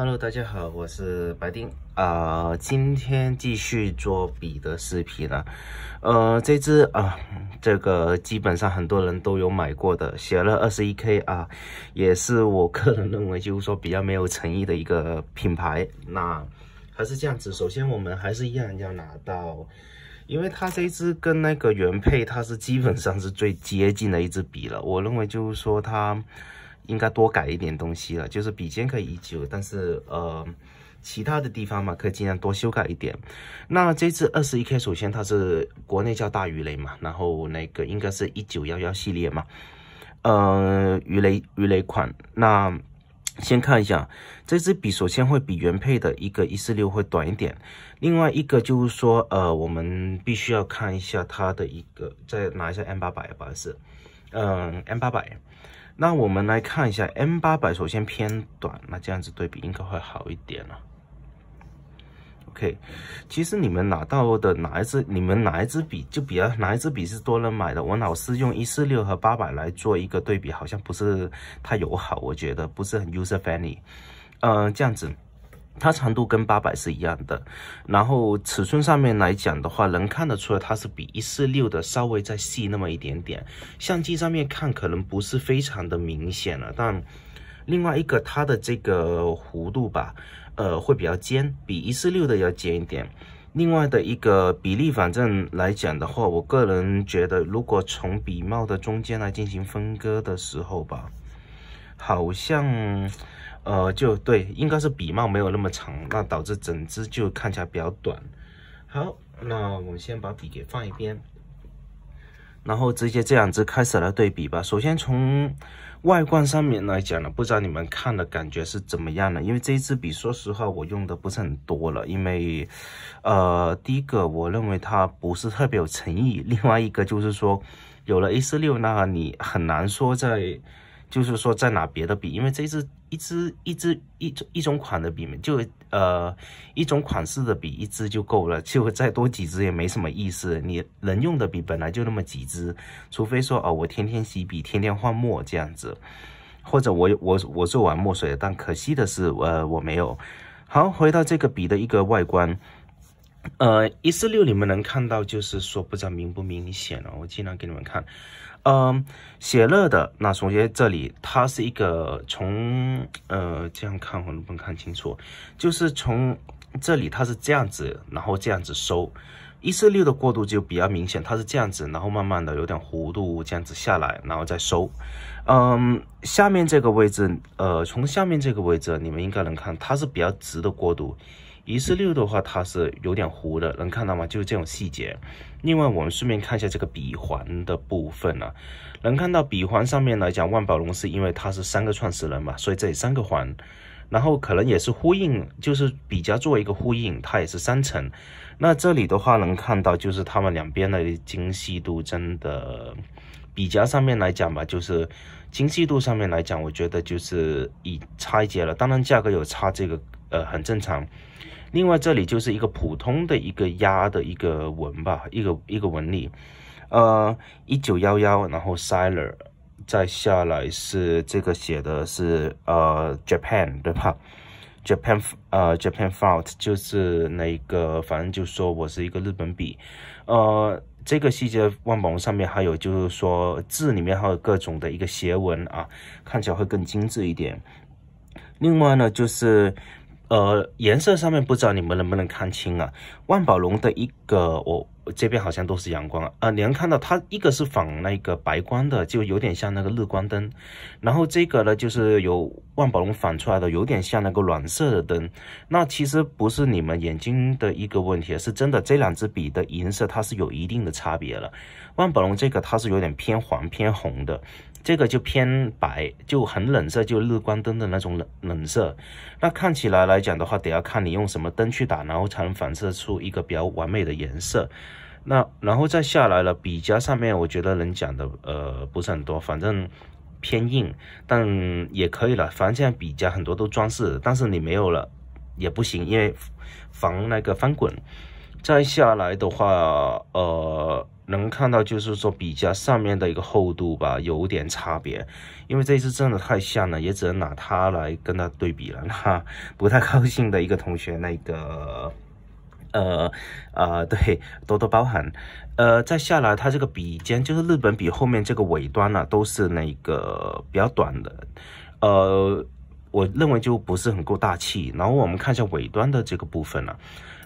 Hello，大家好，我是白丁啊，今天继续做笔的视频了。呃，这支啊，这个基本上很多人都有买过的，写了二十一 K 啊，也是我个人认为就是说比较没有诚意的一个品牌。那还是这样子，首先我们还是一样要拿到，因为它这支跟那个原配它是基本上是最接近的一支笔了，我认为就是说它。应该多改一点东西了，就是笔尖可以依旧，但是呃，其他的地方嘛，可以尽量多修改一点。那这支二十一 K，首先它是国内叫大鱼雷嘛，然后那个应该是一九幺幺系列嘛，呃，鱼雷鱼雷款。那先看一下这支笔，首先会比原配的一个一四六会短一点，另外一个就是说，呃，我们必须要看一下它的一个，再拿一下 M 八百，不好意思，嗯，M 八百。那我们来看一下 M 八百，首先偏短，那这样子对比应该会好一点了。OK，其实你们拿到的哪一支，你们哪一支笔就比较哪一支笔是多人买的。我老是用一四六和八百来做一个对比，好像不是太友好，我觉得不是很 user friendly。嗯，这样子。它长度跟八百是一样的，然后尺寸上面来讲的话，能看得出来它是比一四六的稍微再细那么一点点。相机上面看可能不是非常的明显了，但另外一个它的这个弧度吧，呃，会比较尖，比一四六的要尖一点。另外的一个比例，反正来讲的话，我个人觉得，如果从笔帽的中间来进行分割的时候吧，好像。呃，就对，应该是笔帽没有那么长，那导致整支就看起来比较短。好，那我们先把笔给放一边，然后直接这两支开始来对比吧。首先从外观上面来讲呢，不知道你们看的感觉是怎么样的？因为这支笔，说实话我用的不是很多了，因为呃，第一个我认为它不是特别有诚意，另外一个就是说有了 a 四6那你很难说在就是说再拿别的笔，因为这支。一支一支一一种款的笔，就呃一种款式的笔，一支就够了，就再多几支也没什么意思。你能用的笔本来就那么几支，除非说哦，我天天洗笔，天天换墨这样子，或者我我我做完墨水，但可惜的是，呃，我没有。好，回到这个笔的一个外观，呃，一四六你们能看到，就是说不知道明不明显了，我尽量给你们看。嗯，写乐的那首先这里它是一个从呃这样看我能不能看清楚，就是从这里它是这样子，然后这样子收一四六的过渡就比较明显，它是这样子，然后慢慢的有点弧度这样子下来，然后再收。嗯，下面这个位置呃从下面这个位置你们应该能看，它是比较直的过渡。一四六的话，它是有点糊的，能看到吗？就是这种细节。另外，我们顺便看一下这个笔环的部分啊，能看到笔环上面来讲，万宝龙是因为它是三个创始人嘛，所以这里三个环，然后可能也是呼应，就是笔夹做一个呼应，它也是三层。那这里的话能看到，就是它们两边的精细度真的，笔夹上面来讲吧，就是精细度上面来讲，我觉得就是已拆解了。当然，价格有差，这个呃很正常。另外，这里就是一个普通的一个压的一个纹吧，一个一个纹理，呃，一九幺幺，然后 siler，再下来是这个写的是呃 Japan 对吧？Japan 呃 Japan font 就是那个，反正就说我是一个日本笔，呃，这个细节万宝龙上面还有就是说字里面还有各种的一个斜纹啊，看起来会更精致一点。另外呢，就是。呃，颜色上面不知道你们能不能看清啊？万宝龙的一个，我这边好像都是阳光啊。呃，你能看到它一个是仿那个白光的，就有点像那个日光灯，然后这个呢就是由万宝龙仿出来的，有点像那个暖色的灯。那其实不是你们眼睛的一个问题，是真的这两支笔的银色它是有一定的差别了。万宝龙这个它是有点偏黄偏红的。这个就偏白，就很冷色，就日光灯的那种冷冷色。那看起来来讲的话，得要看你用什么灯去打，然后才能反射出一个比较完美的颜色。那然后再下来了，笔夹上面我觉得能讲的呃不是很多，反正偏硬，但也可以了。反正现在笔夹很多都装饰，但是你没有了也不行，因为防那个翻滚。再下来的话，呃，能看到就是说笔夹上面的一个厚度吧，有点差别，因为这只真的太像了，也只能拿它来跟它对比了。那不太高兴的一个同学，那个，呃，呃，对，多多包涵。呃，再下来，它这个笔尖就是日本笔后面这个尾端呢，都是那个比较短的，呃，我认为就不是很够大气。然后我们看一下尾端的这个部分了。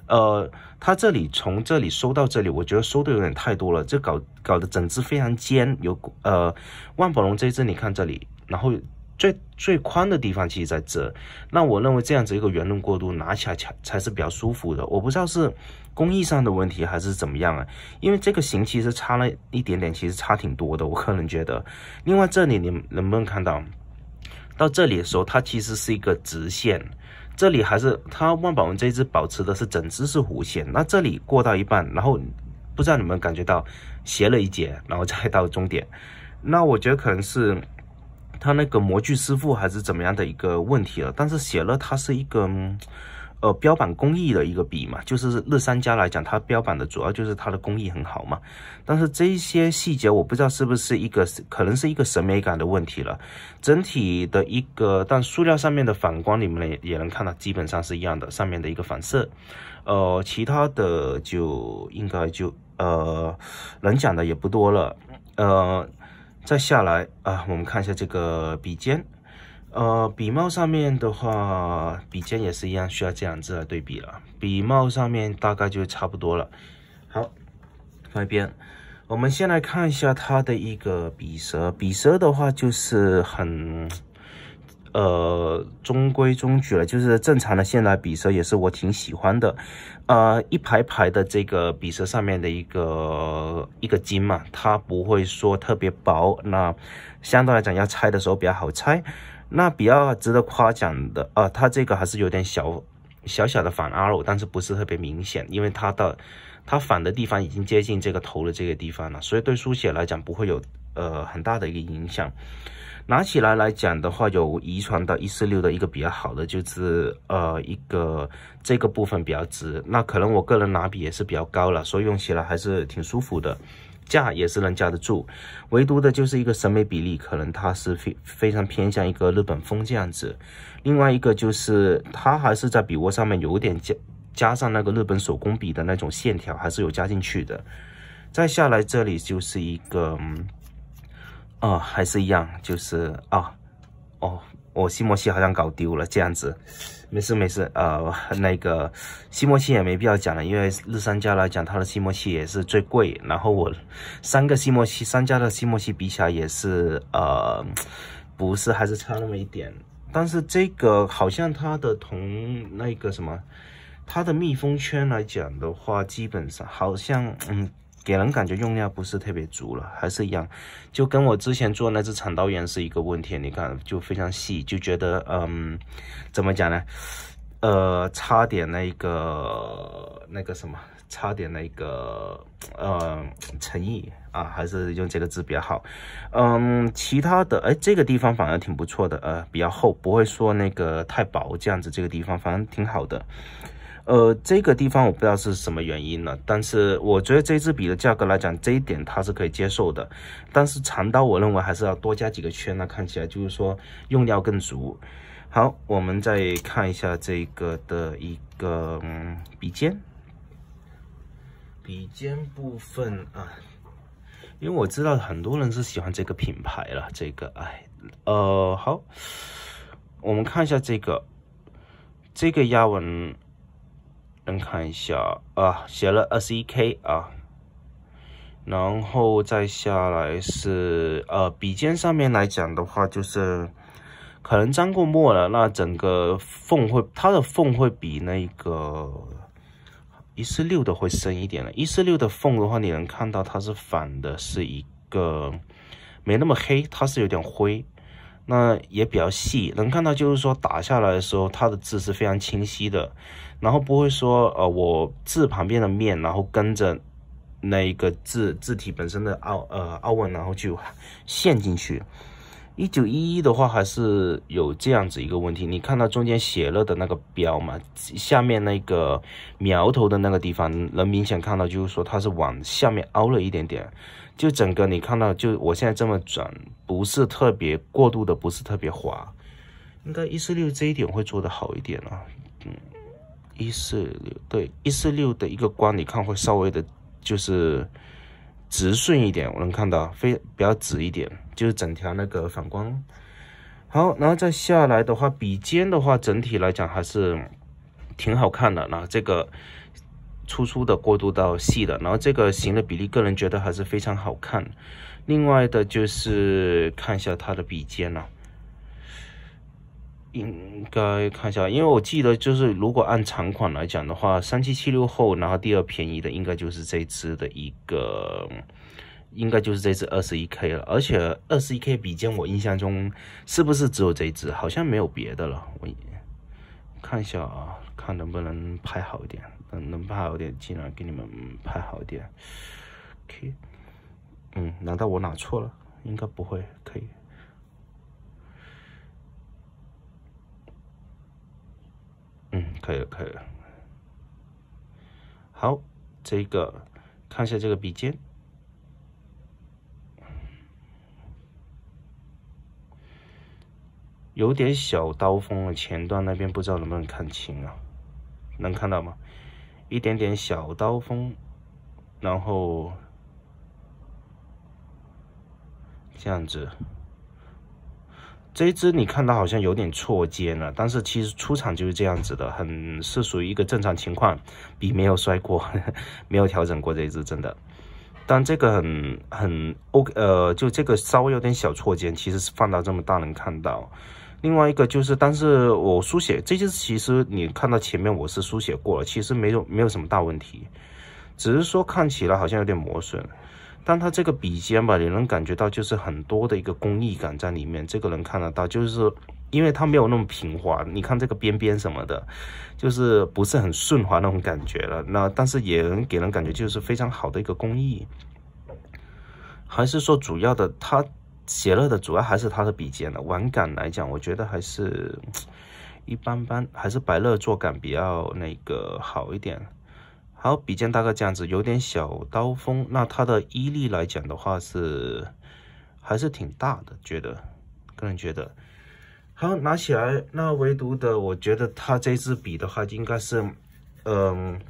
呃，它这里从这里收到这里，我觉得收的有点太多了，这搞搞得整只非常尖。有呃，万宝龙这只，你看这里，然后最最宽的地方其实在这。那我认为这样子一个圆润过渡拿起来才才是比较舒服的。我不知道是工艺上的问题还是怎么样啊？因为这个形其实差了一点点，其实差挺多的，我个人觉得。另外这里你能不能看到？到这里的时候，它其实是一个直线。这里还是它万宝龙这一只保持的是整只是弧线，那这里过到一半，然后不知道你们感觉到斜了一截，然后再到终点，那我觉得可能是它那个模具师傅还是怎么样的一个问题了，但是斜了它是一个。呃，标榜工艺的一个笔嘛，就是日三家来讲，它标榜的主要就是它的工艺很好嘛。但是这一些细节我不知道是不是一个，可能是一个审美感的问题了。整体的一个，但塑料上面的反光你们也也能看到，基本上是一样的上面的一个反射。呃，其他的就应该就呃能讲的也不多了。呃，再下来啊，我们看一下这个笔尖。呃，笔帽上面的话，笔尖也是一样需要这样子来对比了。笔帽上面大概就差不多了。好，放一边。我们先来看一下它的一个笔舌。笔舌的话就是很，呃，中规中矩了，就是正常的现代笔舌，也是我挺喜欢的。呃，一排排的这个笔舌上面的一个一个筋嘛，它不会说特别薄，那相对来讲要拆的时候比较好拆。那比较值得夸奖的啊，它这个还是有点小，小小的反 R，但是不是特别明显，因为它的它反的地方已经接近这个头的这个地方了，所以对书写来讲不会有呃很大的一个影响。拿起来来讲的话，有遗传到一四六的一个比较好的，就是呃一个这个部分比较直。那可能我个人拿笔也是比较高了，所以用起来还是挺舒服的，架也是能架得住。唯独的就是一个审美比例，可能它是非非常偏向一个日本风这样子。另外一个就是它还是在笔握上面有点加加上那个日本手工笔的那种线条，还是有加进去的。再下来这里就是一个。嗯啊，还是一样，就是啊，哦，我吸墨器好像搞丢了，这样子，没事没事，呃，那个吸墨器也没必要讲了，因为日三家来讲，它的吸墨器也是最贵，然后我三个吸墨器三家的吸墨器比起来也是呃，不是还是差那么一点，但是这个好像它的同那个什么，它的密封圈来讲的话，基本上好像嗯。给人感觉用料不是特别足了，还是一样，就跟我之前做那只产刀燕是一个问题。你看，就非常细，就觉得，嗯，怎么讲呢？呃，差点那个那个什么，差点那个呃诚意啊，还是用这个字比较好。嗯，其他的，哎，这个地方反而挺不错的，呃，比较厚，不会说那个太薄，这样子这个地方反正挺好的。呃，这个地方我不知道是什么原因呢，但是我觉得这支笔的价格来讲，这一点它是可以接受的。但是长刀，我认为还是要多加几个圈呢，看起来就是说用料更足。好，我们再看一下这个的一个嗯，笔尖，笔尖部分啊，因为我知道很多人是喜欢这个品牌了，这个哎，呃，好，我们看一下这个，这个压纹。能看一下啊，写了二十一 k 啊，然后再下来是呃笔尖上面来讲的话，就是可能沾过墨了，那整个缝会它的缝会比那个一四六的会深一点了。一四六的缝的话，你能看到它是反的，是一个没那么黑，它是有点灰。那也比较细，能看到就是说打下来的时候，它的字是非常清晰的，然后不会说呃我字旁边的面，然后跟着那一个字字体本身的凹呃凹纹，然后就陷进去。一九一一的话，还是有这样子一个问题。你看到中间写了的那个标嘛，下面那个苗头的那个地方，能明显看到，就是说它是往下面凹了一点点。就整个你看到，就我现在这么转，不是特别过度的，不是特别滑。应该一四六这一点会做得好一点啊。嗯，一四六对一四六的一个光，你看会稍微的，就是。直顺一点，我能看到，非比较直一点，就是整条那个反光。好，然后再下来的话，笔尖的话，整体来讲还是挺好看的。然后这个粗粗的过渡到细的，然后这个形的比例，个人觉得还是非常好看。另外的就是看一下它的笔尖了。应该看一下，因为我记得就是如果按长款来讲的话，三七七六后，然后第二便宜的应该就是这只的一个，应该就是这只二十一 K 了。而且二十一 K 笔尖，我印象中是不是只有这只？好像没有别的了。我看一下啊，看能不能拍好一点，能能拍好点尽量给你们拍好一点。K，嗯，难道我拿错了？应该不会，可以。嗯，可以了，可以了。好，这个看一下这个笔尖，有点小刀锋了。前段那边不知道能不能看清啊？能看到吗？一点点小刀锋，然后这样子。这一支你看到好像有点错尖了，但是其实出厂就是这样子的，很是属于一个正常情况，笔没有摔过，没有调整过。这一支真的，但这个很很 OK，呃，就这个稍微有点小错尖，其实是放到这么大能看到。另外一个就是，但是我书写这支其实你看到前面我是书写过了，其实没有没有什么大问题，只是说看起来好像有点磨损。但它这个笔尖吧，你能感觉到就是很多的一个工艺感在里面，这个能看得到，就是因为它没有那么平滑，你看这个边边什么的，就是不是很顺滑那种感觉了。那但是也能给人感觉就是非常好的一个工艺。还是说主要的，它写乐的主要还是它的笔尖的玩感来讲，我觉得还是一般般，还是白乐做感比较那个好一点。好，笔尖大概这样子，有点小刀锋。那它的伊力来讲的话，是还是挺大的，觉得个人觉得。好，拿起来，那唯独的，我觉得它这支笔的话，应该是，嗯，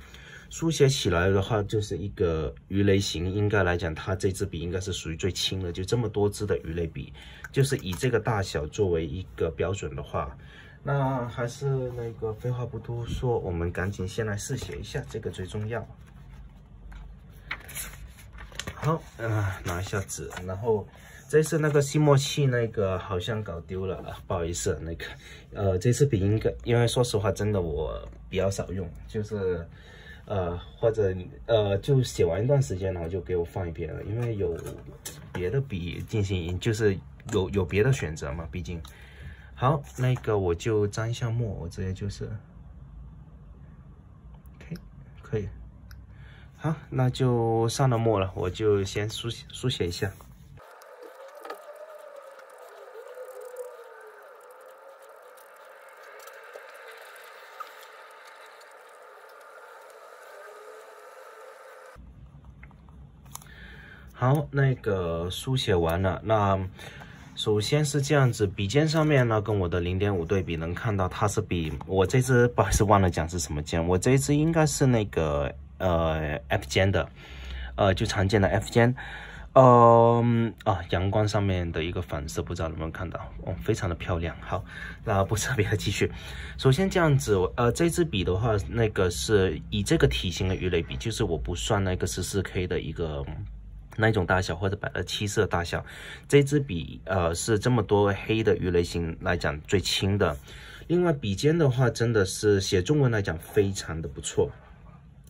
书写起来的话，就是一个鱼雷型。应该来讲，它这支笔应该是属于最轻的，就这么多支的鱼雷笔，就是以这个大小作为一个标准的话。那还是那个，废话不多说，我们赶紧先来试写一下，这个最重要。好，啊，拿一下纸，然后这次那个吸墨器那个好像搞丢了，不好意思，那个，呃，这次笔应该，因为说实话，真的我比较少用，就是，呃，或者呃，就写完一段时间了，就给我放一边了，因为有别的笔进行，就是有有别的选择嘛，毕竟。好，那个我就沾一下墨，我直接就是，OK，可以。好，那就上了墨了，我就先书写书写一下。好，那个书写完了，那。首先是这样子，笔尖上面呢，跟我的零点五对比，能看到它是比我这支，不好意思忘了讲是什么尖，我这支应该是那个呃 F 尖的，呃就常见的 F 尖，嗯啊阳光上面的一个反射，不知道能不能看到，哦，非常的漂亮。好，那不特别继续。首先这样子，呃这支笔的话，那个是以这个体型的鱼雷笔，就是我不算那个十四 K 的一个。那一种大小或者百呃七色大小，这支笔呃是这么多黑的鱼雷型来讲最轻的。另外笔尖的话，真的是写中文来讲非常的不错，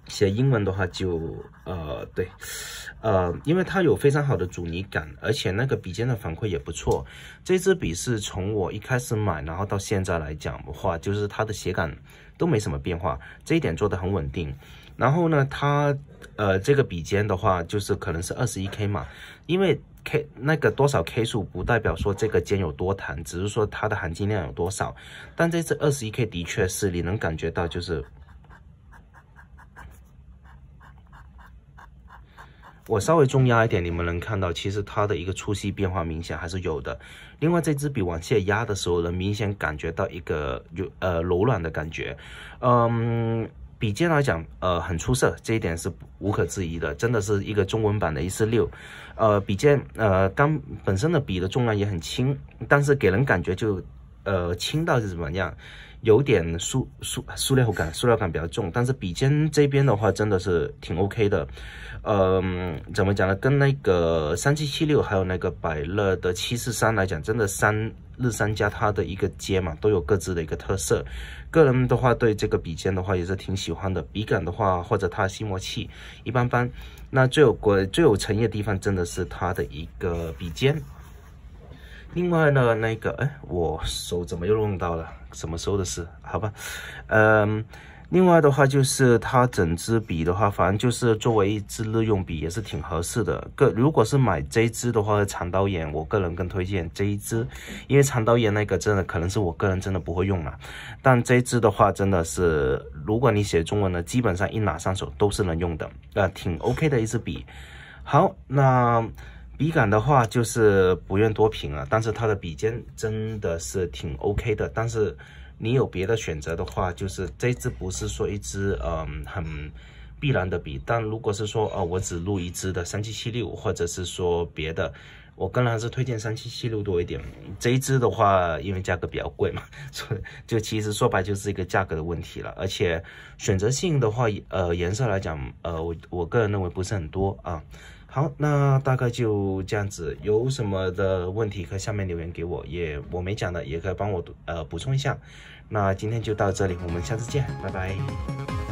写英文的话就呃对呃，因为它有非常好的阻尼感，而且那个笔尖的反馈也不错。这支笔是从我一开始买，然后到现在来讲的话，就是它的写感都没什么变化，这一点做的很稳定。然后呢，它。呃，这个笔尖的话，就是可能是二十一 K 嘛，因为 K 那个多少 K 数不代表说这个尖有多弹，只是说它的含金量有多少。但这支二十一 K 的确是，你能感觉到就是，我稍微重压一点，你们能看到，其实它的一个粗细变化明显还是有的。另外这支笔往下压的时候，能明显感觉到一个有呃柔软的感觉，嗯。笔尖来讲，呃，很出色，这一点是无可置疑的，真的是一个中文版的 E 四六，呃，笔尖，呃，刚本身的笔的重量也很轻，但是给人感觉就。呃，轻到是怎么样？有点塑塑塑料感，塑料感比较重。但是笔尖这边的话，真的是挺 OK 的。呃，怎么讲呢？跟那个三七七六，还有那个百乐的七四三来讲，真的三日三家它的一个尖嘛，都有各自的一个特色。个人的话，对这个笔尖的话也是挺喜欢的。笔杆的话，或者它吸墨器一般般。那最有国最有诚意的地方，真的是它的一个笔尖。另外呢，那个，哎，我手怎么又弄到了？什么时候的事？好吧，嗯，另外的话就是它整支笔的话，反正就是作为一支日用笔也是挺合适的。个如果是买这支的话，长刀眼，我个人更推荐这一支，因为长刀眼那个真的可能是我个人真的不会用了。但这支的话，真的是如果你写中文的，基本上一拿上手都是能用的，呃，挺 OK 的一支笔。好，那。笔杆的话就是不愿多评了，但是它的笔尖真的是挺 OK 的。但是你有别的选择的话，就是这支不是说一支嗯很必然的笔。但如果是说呃我只录一支的三七七六，或者是说别的，我个人还是推荐三七七六多一点。这一支的话，因为价格比较贵嘛，所以就其实说白就是一个价格的问题了。而且选择性的话，呃颜色来讲，呃我我个人认为不是很多啊。好，那大概就这样子，有什么的问题可以下面留言给我，也我没讲的也可以帮我呃补充一下。那今天就到这里，我们下次见，拜拜。